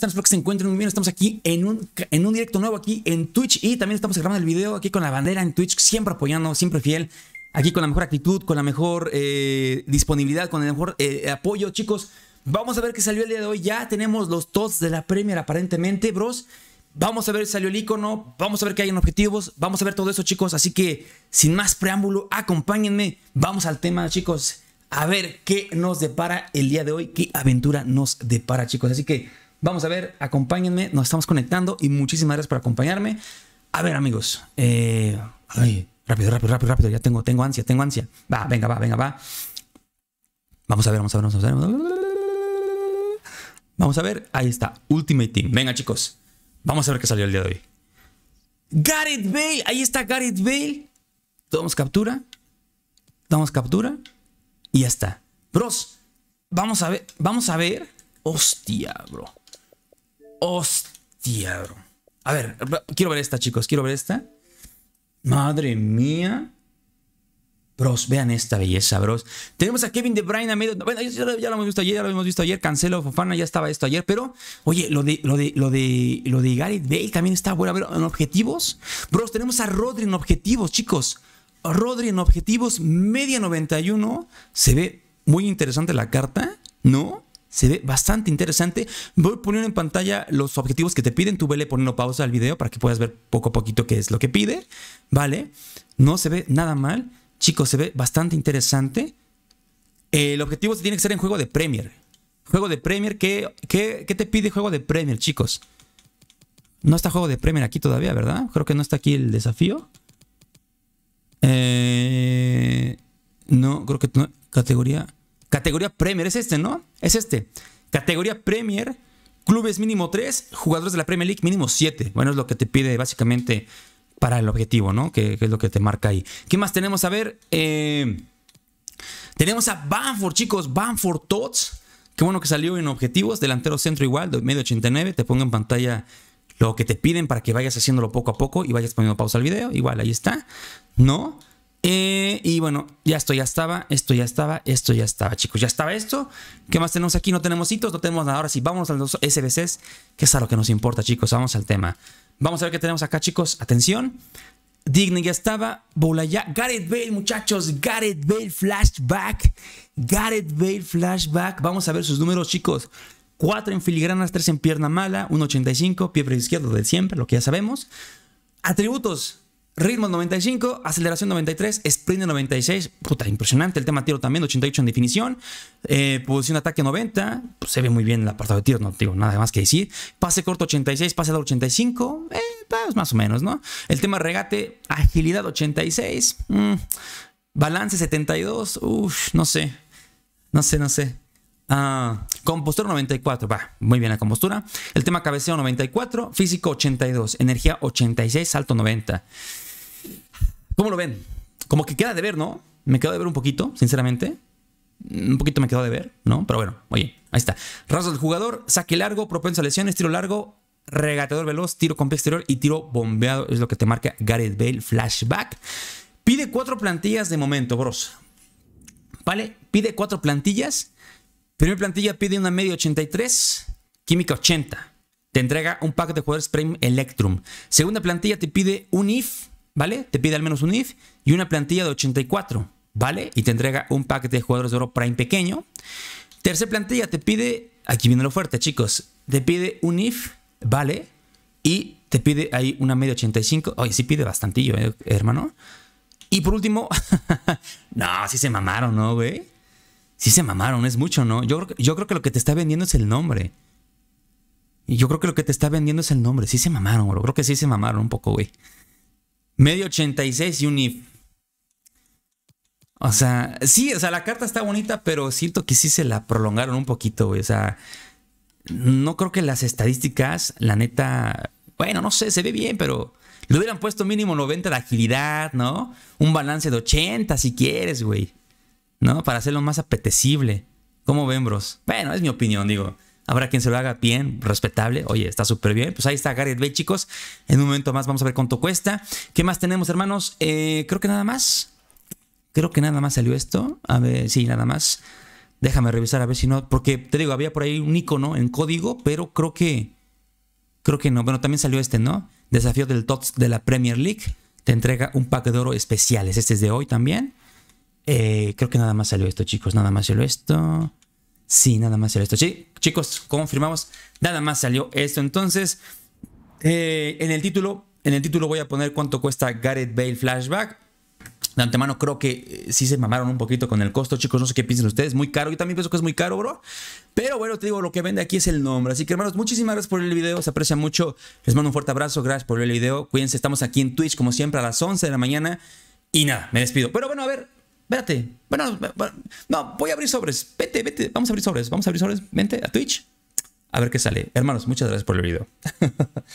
Pues, se encuentren muy bien. Estamos aquí en un, en un directo nuevo aquí en Twitch y también estamos grabando el video aquí con la bandera en Twitch, siempre apoyando, siempre fiel. Aquí con la mejor actitud, con la mejor eh, disponibilidad, con el mejor eh, apoyo, chicos. Vamos a ver qué salió el día de hoy. Ya tenemos los tots de la Premier aparentemente, bros. Vamos a ver si salió el icono, vamos a ver qué hay en objetivos, vamos a ver todo eso, chicos. Así que, sin más preámbulo, acompáñenme. Vamos al tema, chicos. A ver qué nos depara el día de hoy, qué aventura nos depara, chicos. Así que Vamos a ver, acompáñenme, nos estamos conectando y muchísimas gracias por acompañarme. A ver, amigos. Eh, ay, rápido, rápido, rápido, rápido. Ya tengo, tengo ansia, tengo ansia. Va, venga, va, venga, va. Vamos a ver, vamos a ver, vamos a ver. Vamos a ver, ahí está, Ultimate Team. Venga, chicos, vamos a ver qué salió el día de hoy. Gareth Bale, ahí está Gareth Bale. Damos captura, damos captura y ya está. Bros, vamos a ver, vamos a ver. Hostia, bro. Hostia, A ver, quiero ver esta, chicos. Quiero ver esta. Madre mía. Bros, vean esta belleza, bros. Tenemos a Kevin De Bruyne a medio. Bueno, ya lo hemos visto ayer, ya lo hemos visto ayer. Cancelo, Fofana, ya estaba esto ayer. Pero, oye, lo de, lo de, lo de, lo de Gareth Bale también está bueno. A ver, en objetivos. Bros, tenemos a Rodri en objetivos, chicos. Rodri en objetivos, media 91. Se ve muy interesante la carta, ¿no? se ve bastante interesante. Voy poner en pantalla los objetivos que te piden. Tú vele poniendo pausa al video para que puedas ver poco a poquito qué es lo que pide. Vale, no se ve nada mal. Chicos, se ve bastante interesante. El objetivo tiene que ser en juego de Premier. Juego de Premier, ¿qué, qué, te pide juego de Premier, chicos? No está juego de Premier aquí todavía, ¿verdad? Creo que no está aquí el desafío. Eh, no, creo que no. Categoría. Categoría Premier, es este, ¿no? Es este. Categoría Premier, clubes mínimo 3, jugadores de la Premier League mínimo 7. Bueno, es lo que te pide básicamente para el objetivo, ¿no? Que, es lo que te marca ahí. ¿Qué más tenemos? A ver, eh, tenemos a Banford, chicos, Banford Tots. Qué bueno que salió en objetivos, delantero centro igual, de medio 89. Te pongo en pantalla lo que te piden para que vayas haciéndolo poco a poco y vayas poniendo pausa al video. Igual, ahí está, ¿no? Eh, y bueno, ya esto ya estaba, esto ya estaba, esto ya estaba, chicos. Ya estaba esto. ¿Qué más tenemos aquí? No tenemos hitos, no tenemos nada. Ahora sí, vamos a los SBCs, que es a lo que nos importa, chicos. Vamos al tema. Vamos a ver qué tenemos acá, chicos. Atención. Digne ya estaba. Bola ya Gareth Bale, muchachos. Gareth Bale flashback. Gareth Bale flashback. Vamos a ver sus números, chicos. 4 en filigranas, 3 en pierna mala, 1.85, pie izquierdo de siempre, lo que ya sabemos. Atributos. Ritmo 95, aceleración 93, sprint 96. Puta, impresionante. El tema tiro también, 88 en definición. Eh, posición de ataque 90. Pues, se ve muy bien el apartado de tiro, no digo nada más que decir. Pase corto 86, pase largo 85. Eh, pues, más o menos, ¿no? El tema regate, agilidad 86. Mm, balance 72. uff no sé. No sé, no sé. Ah, compostura 94, va, muy bien la compostura. El tema cabeceo 94, físico 82, energía 86, salto 90. ¿Cómo lo ven? Como que queda de ver, ¿no? Me quedo de ver un poquito, sinceramente. Un poquito me quedo de ver, ¿no? Pero bueno, oye, ahí está. raso del jugador, saque largo, propenso a lesiones, tiro largo, regateador veloz, tiro con pie exterior y tiro bombeado, es lo que te marca Gareth Bale, flashback. Pide cuatro plantillas de momento, bros. ¿Vale? Pide cuatro plantillas Primera plantilla pide una media 83, química 80. Te entrega un pack de jugadores Prime Electrum. Segunda plantilla te pide un IF, ¿vale? Te pide al menos un IF y una plantilla de 84, ¿vale? Y te entrega un pack de jugadores de oro Prime pequeño. tercera plantilla te pide, aquí viene lo fuerte, chicos. Te pide un IF, ¿vale? Y te pide ahí una media 85. Oye, sí pide bastantillo, ¿eh, hermano. Y por último, no, sí se mamaron, ¿no, güey? sí se mamaron, es mucho, ¿no? Yo, yo creo que lo que te está vendiendo es el nombre. Y yo creo que lo que te está vendiendo es el nombre. Sí se mamaron, bro. Creo que sí se mamaron un poco, güey. Medio 86 y un if. O sea, sí, o sea, la carta está bonita, pero siento que sí se la prolongaron un poquito, güey. O sea, no creo que las estadísticas, la neta, bueno, no sé, se ve bien, pero le hubieran puesto mínimo 90 de agilidad, ¿no? Un balance de 80 si quieres, güey. ¿no? Para hacerlo más apetecible. ¿Cómo ven, bros? Bueno, es mi opinión, digo. Habrá quien se lo haga bien, respetable. Oye, está súper bien. Pues ahí está Gareth Bay, chicos. En un momento más vamos a ver cuánto cuesta. ¿Qué más tenemos, hermanos? Eh, creo que nada más. Creo que nada más salió esto. A ver, sí, nada más. Déjame revisar a ver si no. Porque te digo, había por ahí un icono en código, pero creo que. Creo que no. Bueno, también salió este, ¿no? Desafío del TOTS de la Premier League. Te entrega un pack de oro especiales. Este es de hoy también. Eh, creo que nada más salió esto, chicos. Nada más salió esto. Sí, nada más salió esto. Sí, chicos, confirmamos. Nada más salió esto. Entonces, eh, en el título, en el título voy a poner cuánto cuesta Gareth Bale Flashback. De antemano creo que eh, sí se mamaron un poquito con el costo, chicos. No sé qué piensan ustedes. Muy caro. Yo también pienso que es muy caro, bro. Pero bueno, te digo, lo que vende aquí es el nombre. Así que, hermanos, muchísimas gracias por el video. Se aprecia mucho. Les mando un fuerte abrazo. Gracias por el video. Cuídense. Estamos aquí en Twitch, como siempre, a las 11 de la mañana. Y nada, me despido. Pero bueno, a ver, Espérate. Bueno, no, voy a abrir sobres. Vete, vete. Vamos a abrir sobres. Vamos a abrir sobres. Vente a Twitch. A ver qué sale. Hermanos, muchas gracias por el video.